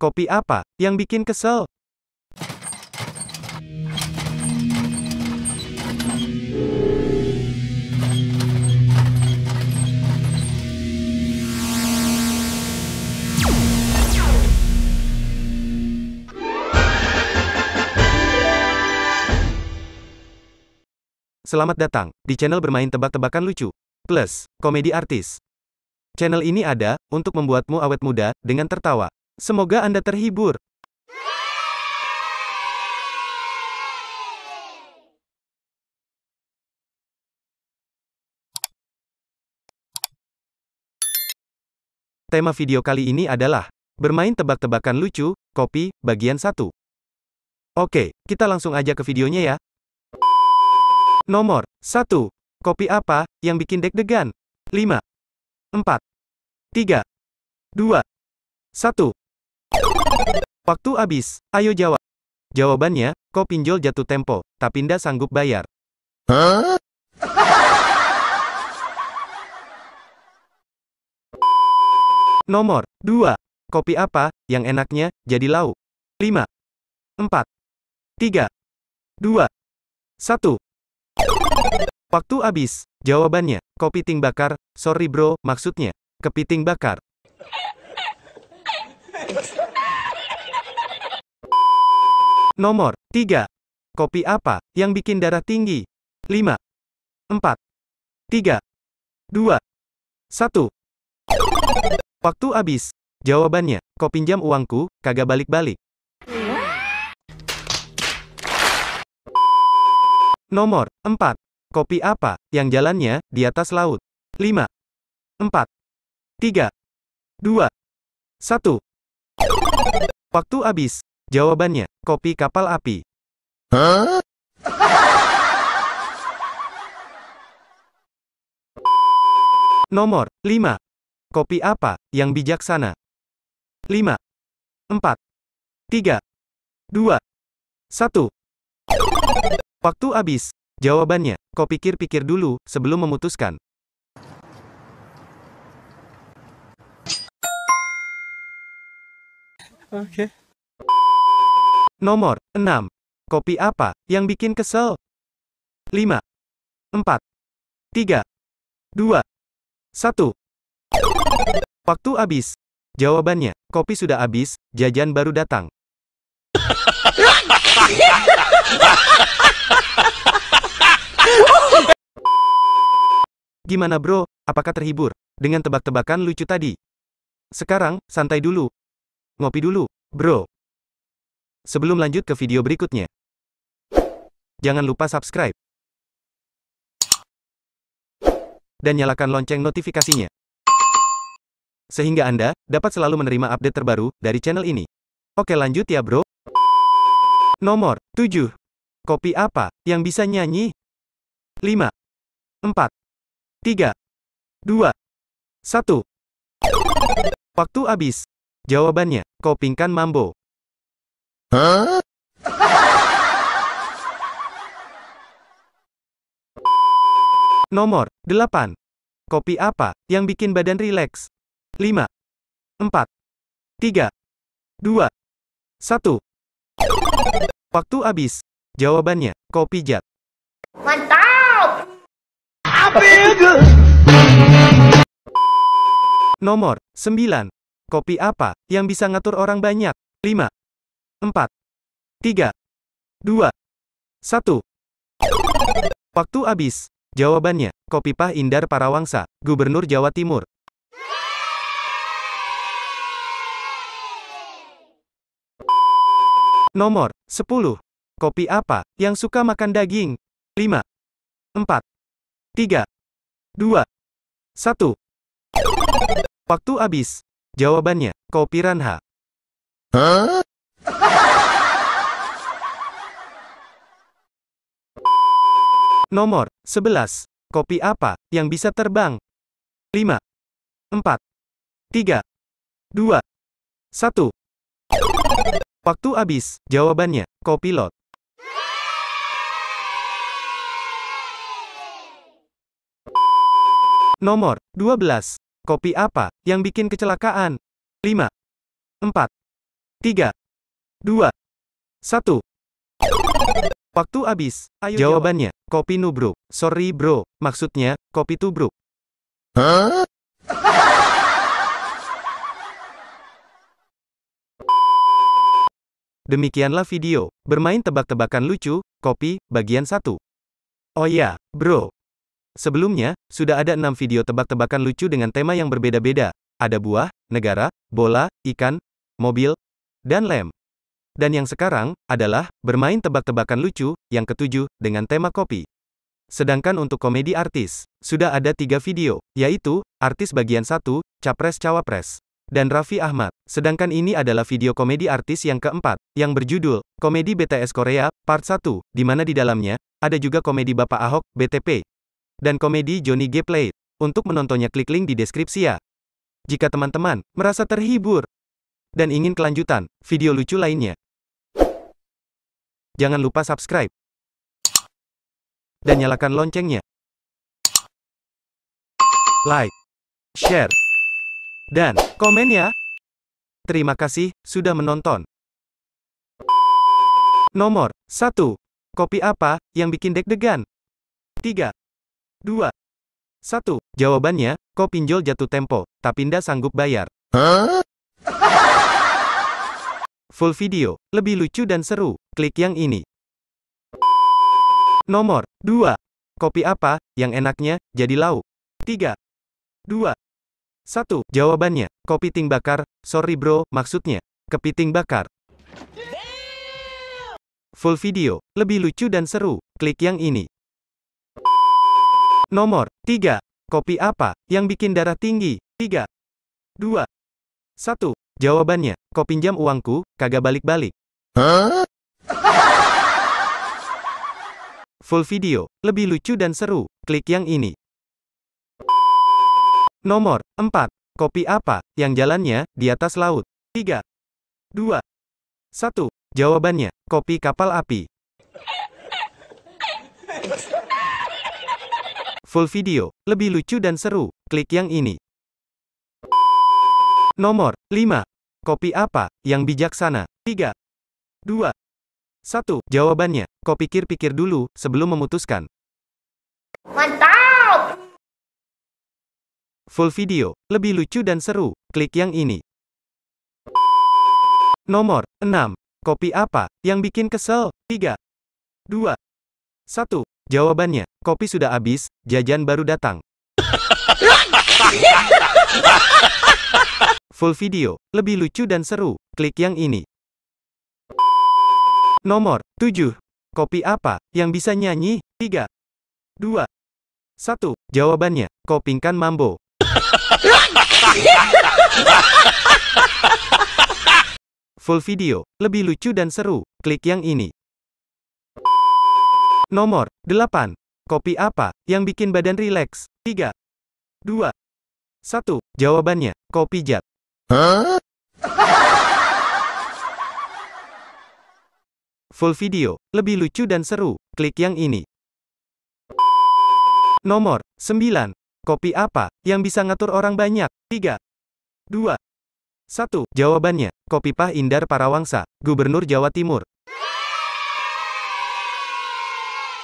Kopi apa yang bikin kesel? Selamat datang di channel bermain tebak-tebakan lucu plus komedi artis. Channel ini ada untuk membuatmu awet muda dengan tertawa. Semoga Anda terhibur. Tema video kali ini adalah bermain tebak-tebakan lucu, kopi, bagian 1. Oke, kita langsung aja ke videonya ya. Nomor 1. Kopi apa yang bikin deg-degan? 5 4 3 2 1 Waktu habis, ayo jawab. Jawabannya, kau pinjol jatuh tempo, tapi Tapinda sanggup bayar. Huh? Nomor 2. Kopi apa yang enaknya jadi lauk? 5 4 3 2 1 Waktu habis. Jawabannya, kopi ting bakar. Sorry bro, maksudnya kepiting bakar. Nomor 3. Kopi apa yang bikin darah tinggi? 5 4 3 2 1 Waktu habis. Jawabannya, kau pinjam uangku, kagak balik-balik. Nomor 4. Kopi apa yang jalannya di atas laut? 5 4 3 2 1 Waktu habis. Jawabannya, kopi kapal api. Huh? Nomor 5. Kopi apa yang bijaksana? 5 4 3 2 1 Waktu habis. Jawabannya, kau pikir-pikir dulu sebelum memutuskan. Oke. Okay. Nomor 6. Kopi apa yang bikin kesel? 5 4 3 2 1 Waktu habis. Jawabannya, kopi sudah habis, jajan baru datang. Gimana bro, apakah terhibur dengan tebak-tebakan lucu tadi? Sekarang, santai dulu. Ngopi dulu, bro. Sebelum lanjut ke video berikutnya, jangan lupa subscribe dan nyalakan lonceng notifikasinya. Sehingga Anda dapat selalu menerima update terbaru dari channel ini. Oke lanjut ya bro. Nomor 7. Kopi apa yang bisa nyanyi? 5 4 3 2 1 Waktu habis. Jawabannya, Kopingkan Mambo. Huh? Nomor 8. Kopi apa yang bikin badan rileks? 5, 4, 3, 2, 1. Waktu habis. Jawabannya, kopi jat. Mantap! Apik! Nomor 9. Kopi apa yang bisa ngatur orang banyak? 5, 4, 3, 2, 1. Waktu habis. Jawabannya, Kopipah Indar Parawangsa, Gubernur Jawa Timur. Nomor 10. Kopi apa yang suka makan daging? 5 4 3 2 1 Waktu habis. Jawabannya, Kopi Ranha. Huh? Nomor 11. Kopi apa yang bisa terbang? 5 4 3 2 1 Waktu habis. Jawabannya, kopilot. Nomor 12. Kopi apa yang bikin kecelakaan? 5 4 3 2, 1. Waktu habis. Ayo Jawabannya, jawab. kopi nubruk. Sorry bro, maksudnya, kopi tubruk. Demikianlah video, bermain tebak-tebakan lucu, kopi, bagian 1. Oh ya, bro. Sebelumnya, sudah ada 6 video tebak-tebakan lucu dengan tema yang berbeda-beda. Ada buah, negara, bola, ikan, mobil, dan lem. Dan yang sekarang, adalah, bermain tebak-tebakan lucu, yang ketujuh, dengan tema kopi. Sedangkan untuk komedi artis, sudah ada tiga video, yaitu, artis bagian satu, Capres-Cawapres, dan Raffi Ahmad. Sedangkan ini adalah video komedi artis yang keempat, yang berjudul, Komedi BTS Korea, Part 1, di mana di dalamnya, ada juga komedi Bapak Ahok, BTP, dan komedi Johnny G. Play. Untuk menontonnya klik link di deskripsi ya. Jika teman-teman merasa terhibur dan ingin kelanjutan video lucu lainnya, Jangan lupa subscribe dan nyalakan loncengnya. Like, share, dan komen ya. Terima kasih sudah menonton. Nomor 1. Kopi apa yang bikin deg-degan? 3, 2, 1. Jawabannya, kopi Kopinjol jatuh tempo, tapi ndak sanggup bayar. Huh? Full video, lebih lucu dan seru, klik yang ini. Nomor 2. Kopi apa, yang enaknya, jadi lauk. 3. 2. 1. Jawabannya, kopi ting bakar, sorry bro, maksudnya, kepiting bakar. Full video, lebih lucu dan seru, klik yang ini. Nomor 3. Kopi apa yang bikin darah tinggi? 3 2 1 Jawabannya, kau pinjam uangku, kagak balik-balik. Full video, lebih lucu dan seru, klik yang ini. Nomor 4. Kopi apa, yang jalannya, di atas laut? 3, 2, 1. Jawabannya, kopi kapal api. Full video, lebih lucu dan seru, klik yang ini. Nomor 5. Kopi apa yang bijaksana? 3, 2, 1. Jawabannya, kau pikir-pikir dulu sebelum memutuskan. Mantap! Full video, lebih lucu dan seru. Klik yang ini. Nomor 6. Kopi apa yang bikin kesel? 3, 2, 1. Jawabannya, kopi sudah habis, jajan baru datang. Full video, lebih lucu dan seru, klik yang ini. Nomor 7. Kopi apa yang bisa nyanyi? 3, 2, 1. Jawabannya, Kopingkan Mambo. Full video, lebih lucu dan seru, klik yang ini. Nomor 8. Kopi apa yang bikin badan rileks? 3, 2, 1. Jawabannya, kopi jat. Full video, lebih lucu dan seru, klik yang ini. Nomor 9. Kopi apa yang bisa ngatur orang banyak? 3, 2, 1. Jawabannya, kopi pah Indar Parawangsa, Gubernur Jawa Timur.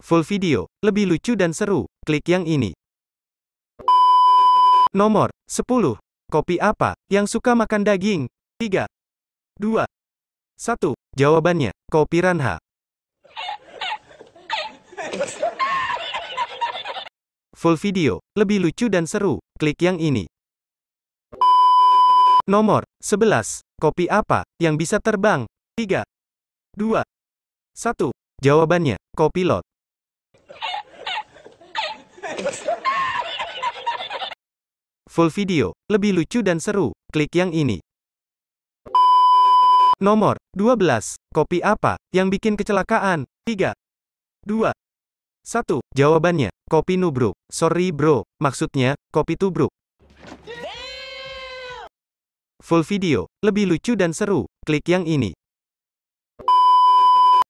Full video, lebih lucu dan seru, klik yang ini. Nomor 10. Kopi apa yang suka makan daging? 3, 2, 1. Jawabannya, kopi Ranha. Full video, lebih lucu dan seru. Klik yang ini. Nomor 11. Kopi apa yang bisa terbang? 3, 2, 1. Jawabannya, kopi lot. Full video, lebih lucu dan seru, klik yang ini. Nomor 12. Kopi apa yang bikin kecelakaan? 3, 2, 1. Jawabannya, kopi nubruk. Sorry bro, maksudnya, kopi tubruk. Full video, lebih lucu dan seru, klik yang ini.